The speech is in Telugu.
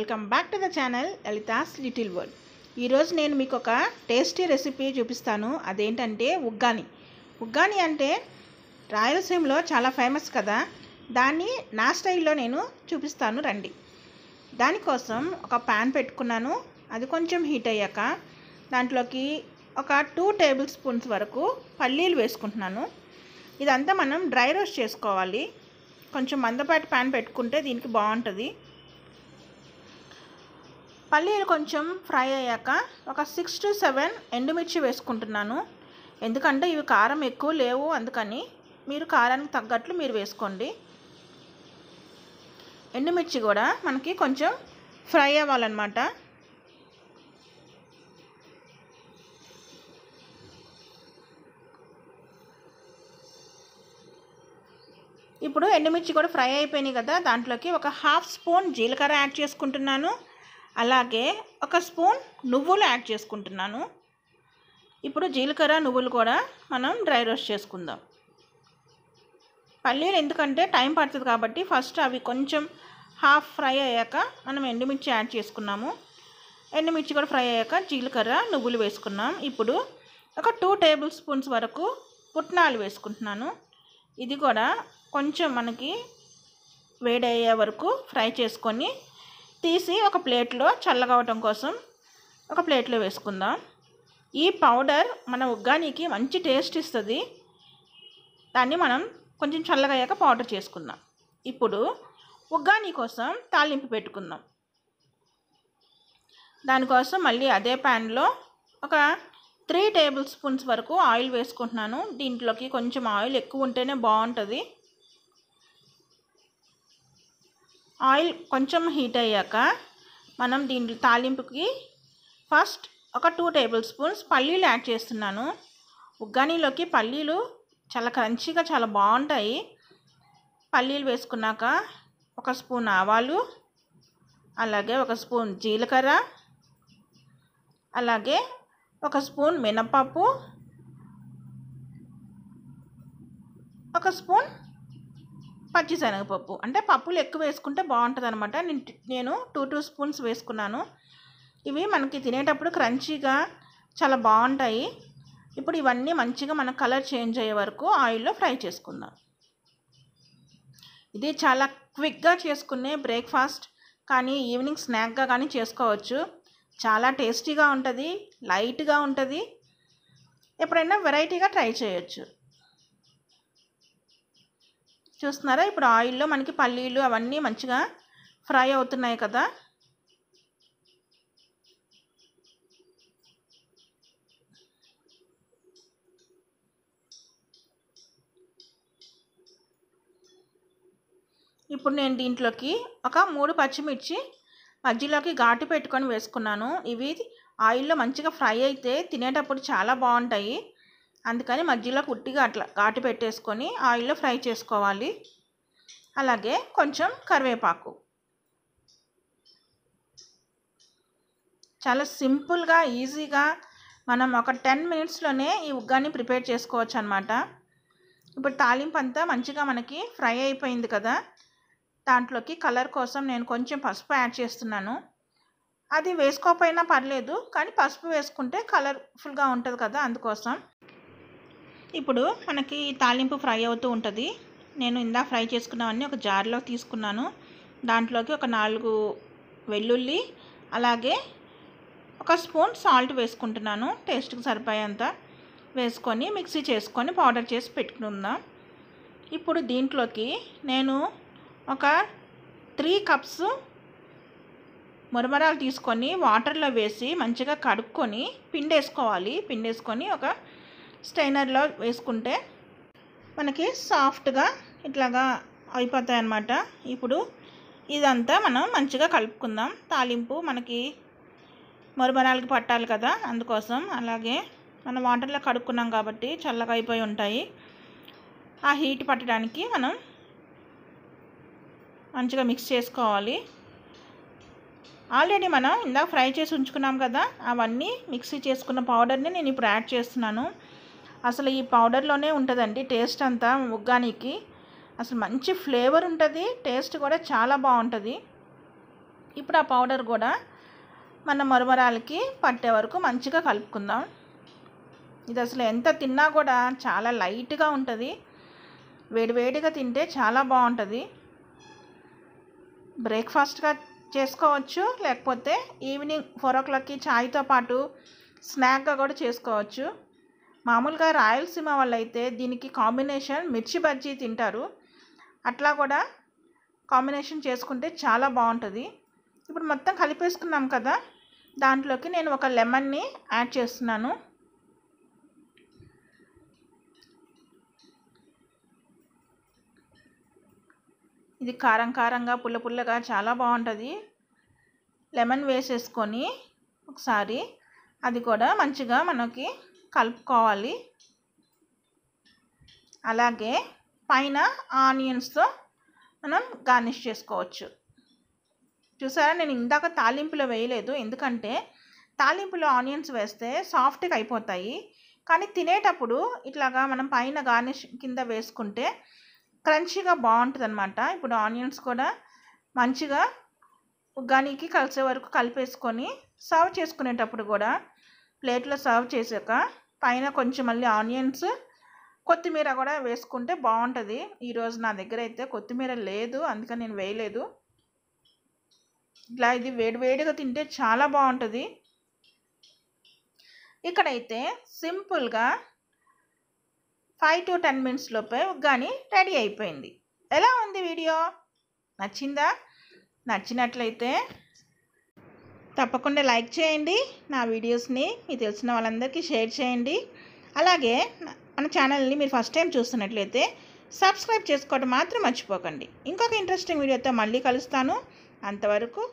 welcome back to the channel Lalitha's little world ఈరోజు నేను మీకు ఒక టేస్టీ రెసిపీ చూపిస్తాను అదేంటంటే ఉగ్గాని ఉగ్గాని అంటే రాయలసీమలో చాలా ఫేమస్ కదా దాన్ని నా స్టైల్లో నేను చూపిస్తాను రండి దానికోసం ఒక ప్యాన్ పెట్టుకున్నాను అది కొంచెం హీట్ అయ్యాక దాంట్లోకి ఒక టూ టేబుల్ స్పూన్స్ వరకు పల్లీలు వేసుకుంటున్నాను ఇదంతా మనం డ్రై రోస్ట్ చేసుకోవాలి కొంచెం మందపాటి ప్యాన్ పెట్టుకుంటే దీనికి బాగుంటుంది పల్లీలు కొంచెం ఫ్రై అయ్యాక ఒక సిక్స్ టు సెవెన్ ఎండుమిర్చి వేసుకుంటున్నాను ఎందుకంటే ఇవి కారం ఎక్కువ లేవు అందుకని మీరు కారానికి తగ్గట్లు మీరు వేసుకోండి ఎండుమిర్చి కూడా మనకి కొంచెం ఫ్రై అవ్వాలన్నమాట ఇప్పుడు ఎండుమిర్చి కూడా ఫ్రై అయిపోయినాయి కదా దాంట్లోకి ఒక హాఫ్ స్పూన్ జీలకర్ర యాడ్ చేసుకుంటున్నాను అలాగే ఒక స్పూన్ నువ్వులు యాడ్ చేసుకుంటున్నాను ఇప్పుడు జీలకర్ర నువ్వులు కూడా మనం డ్రై రోస్ట్ చేసుకుందాం పల్లీలు ఎందుకంటే టైం పడుతుంది కాబట్టి ఫస్ట్ అవి కొంచెం హాఫ్ ఫ్రై అయ్యాక మనం ఎండుమిర్చి యాడ్ చేసుకున్నాము ఎండుమిర్చి కూడా ఫ్రై అయ్యాక జీలకర్ర నువ్వులు వేసుకున్నాం ఇప్పుడు ఒక టూ టేబుల్ స్పూన్స్ వరకు పుట్నాలు వేసుకుంటున్నాను ఇది కూడా కొంచెం మనకి వేడయ్యే వరకు ఫ్రై చేసుకొని తీసి ఒక ప్లేట్లో చల్లగా అవటం కోసం ఒక ప్లేట్లో వేసుకుందాం ఈ పౌడర్ మన ఉగ్గానికి మంచి టేస్ట్ ఇస్తుంది దాన్ని మనం కొంచెం చల్లగయ్యాక పౌడర్ చేసుకుందాం ఇప్పుడు ఉగ్గాని కోసం తాలింపు పెట్టుకుందాం దానికోసం మళ్ళీ అదే ప్యాన్లో ఒక త్రీ టేబుల్ స్పూన్స్ వరకు ఆయిల్ వేసుకుంటున్నాను దీంట్లోకి కొంచెం ఆయిల్ ఎక్కువ ఉంటేనే బాగుంటుంది ఆయిల్ కొంచెం హీట్ అయ్యాక మనం దీని తాలింపుకి ఫస్ట్ ఒక టూ టేబుల్ స్పూన్స్ పల్లీలు యాడ్ చేస్తున్నాను ఉగ్గానీలోకి పల్లీలు చాలా క్రంచీగా చాలా బాగుంటాయి పల్లీలు వేసుకున్నాక ఒక స్పూన్ ఆవాలు అలాగే ఒక స్పూన్ జీలకర్ర అలాగే ఒక స్పూన్ మినపప్పు ఒక స్పూన్ పచ్చిశనగపప్పు అంటే పప్పులు ఎక్కువ వేసుకుంటే బాగుంటుంది అనమాట నేను టూ టూ స్పూన్స్ వేసుకున్నాను ఇవి మనకి తినేటప్పుడు క్రంచీగా చాలా బాగుంటాయి ఇప్పుడు ఇవన్నీ మంచిగా మన కలర్ చేంజ్ అయ్యే వరకు ఆయిల్లో ఫ్రై చేసుకుందాం ఇది చాలా క్విక్గా చేసుకునే బ్రేక్ఫాస్ట్ కానీ ఈవినింగ్ స్నాక్గా కానీ చేసుకోవచ్చు చాలా టేస్టీగా ఉంటుంది లైట్గా ఉంటుంది ఎప్పుడైనా వెరైటీగా ట్రై చేయొచ్చు చూస్తున్నారా ఇప్పుడు ఆయిల్లో మనకి పల్లీలు అవన్నీ మంచిగా ఫ్రై అవుతున్నాయి కదా ఇప్పుడు నేను దీంట్లోకి ఒక మూడు పచ్చిమిర్చి మజ్జిలోకి ఘాటు పెట్టుకొని వేసుకున్నాను ఇవి ఆయిల్లో మంచిగా ఫ్రై అయితే తినేటప్పుడు చాలా బాగుంటాయి అందుకని మధ్యలో పుట్టిగా అట్లా ఘాటు పెట్టేసుకొని ఆయిల్లో ఫ్రై చేసుకోవాలి అలాగే కొంచెం కరివేపాకు చాలా సింపుల్గా ఈజీగా మనం ఒక టెన్ మినిట్స్లోనే ఈ ఉగ్గాని ప్రిపేర్ చేసుకోవచ్చు అనమాట ఇప్పుడు తాలింపు అంతా మంచిగా మనకి ఫ్రై అయిపోయింది కదా దాంట్లోకి కలర్ కోసం నేను కొంచెం పసుపు యాడ్ చేస్తున్నాను అది వేసుకోకపోయినా పర్లేదు కానీ పసుపు వేసుకుంటే కలర్ఫుల్గా ఉంటుంది కదా అందుకోసం ఇప్పుడు మనకి తాలింపు ఫ్రై అవుతూ ఉంటుంది నేను ఇందా ఫ్రై చేసుకున్నవన్నీ ఒక జార్లో తీసుకున్నాను దాంట్లోకి ఒక నాలుగు వెల్లుల్లి అలాగే ఒక స్పూన్ సాల్ట్ వేసుకుంటున్నాను టేస్ట్కి సరిపోయేంత వేసుకొని మిక్సీ చేసుకొని పౌడర్ చేసి పెట్టుకుందాం ఇప్పుడు దీంట్లోకి నేను ఒక త్రీ కప్స్ మురమరాలు తీసుకొని వాటర్లో వేసి మంచిగా కడుక్కొని పిండేసుకోవాలి పిండేసుకొని ఒక స్టైనర్లో వేసుకుంటే మనకి సాఫ్ట్గా ఇట్లాగా అయిపోతాయి అన్నమాట ఇప్పుడు ఇదంతా మనం మంచిగా కలుపుకుందాం తాలింపు మనకి మరుమరాలకి పట్టాలి కదా అందుకోసం అలాగే మనం వాటర్లో కడుక్కున్నాం కాబట్టి చల్లగా అయిపోయి ఉంటాయి ఆ హీట్ పట్టడానికి మనం మంచిగా మిక్స్ చేసుకోవాలి ఆల్రెడీ మనం ఇందాక ఫ్రై చేసి ఉంచుకున్నాం కదా అవన్నీ మిక్సీ చేసుకున్న పౌడర్ని నేను ఇప్పుడు యాడ్ చేస్తున్నాను అసలు ఈ పౌడర్లోనే ఉంటుందండి టేస్ట్ అంతా ముగ్గానికి అసలు మంచి ఫ్లేవర్ ఉంటుంది టేస్ట్ కూడా చాలా బాగుంటుంది ఇప్పుడు ఆ పౌడర్ కూడా మన మరుమరాలకి పట్టే వరకు మంచిగా కలుపుకుందాం ఇది అసలు ఎంత తిన్నా కూడా చాలా లైట్గా ఉంటుంది వేడివేడిగా తింటే చాలా బాగుంటుంది బ్రేక్ఫాస్ట్గా చేసుకోవచ్చు లేకపోతే ఈవినింగ్ ఫోర్ ఓ క్లాక్కి ఛాయ్తో పాటు స్నాక్గా కూడా చేసుకోవచ్చు మామూలుగా రాయలసీమ వాళ్ళు అయితే దీనికి కాంబినేషన్ మిర్చి బజ్జీ తింటారు అట్లా కూడా కాంబినేషన్ చేసుకుంటే చాలా బాగుంటుంది ఇప్పుడు మొత్తం కలిపేసుకున్నాం కదా దాంట్లోకి నేను ఒక లెమన్ని యాడ్ చేస్తున్నాను ఇది కారం కారంగా పుల్ల పుల్లగా చాలా బాగుంటుంది లెమన్ వేసేసుకొని ఒకసారి అది కూడా మంచిగా మనకి కలుపుకోవాలి అలాగే పైన ఆనియన్స్తో మనం గార్నిష్ చేసుకోవచ్చు చూసారా నేను ఇందాక తాలింపులో వేయలేదు ఎందుకంటే తాలింపులో ఆనియన్స్ వేస్తే సాఫ్ట్గా అయిపోతాయి కానీ తినేటప్పుడు ఇట్లాగా మనం పైన గార్నిష్ కింద వేసుకుంటే క్రంచీగా బాగుంటుంది అనమాట ఇప్పుడు ఆనియన్స్ కూడా మంచిగా ఉగ్గానికి కలిసే వరకు కలిపేసుకొని సర్వ్ చేసుకునేటప్పుడు కూడా ప్లేట్లో సర్వ్ చేసాక పైన కొంచెం మళ్ళీ ఆనియన్స్ కొత్తిమీర కూడా వేసుకుంటే బాగుంటుంది ఈరోజు నా దగ్గర అయితే కొత్తిమీర లేదు అందుకని నేను వేయలేదు ఇలా ఇది వేడివేడిగా తింటే చాలా బాగుంటుంది ఇక్కడైతే సింపుల్గా ఫైవ్ టు టెన్ మినిట్స్ లోపే కానీ రెడీ అయిపోయింది ఎలా ఉంది వీడియో నచ్చిందా నచ్చినట్లయితే తప్పకుండా లైక్ చేయండి నా వీడియోస్ని మీ తెలిసిన వాళ్ళందరికీ షేర్ చేయండి అలాగే మన ఛానల్ని మీరు ఫస్ట్ టైం చూస్తున్నట్లయితే సబ్స్క్రైబ్ చేసుకోవడం మాత్రం మర్చిపోకండి ఇంకొక ఇంట్రెస్టింగ్ వీడియోతో మళ్ళీ కలుస్తాను అంతవరకు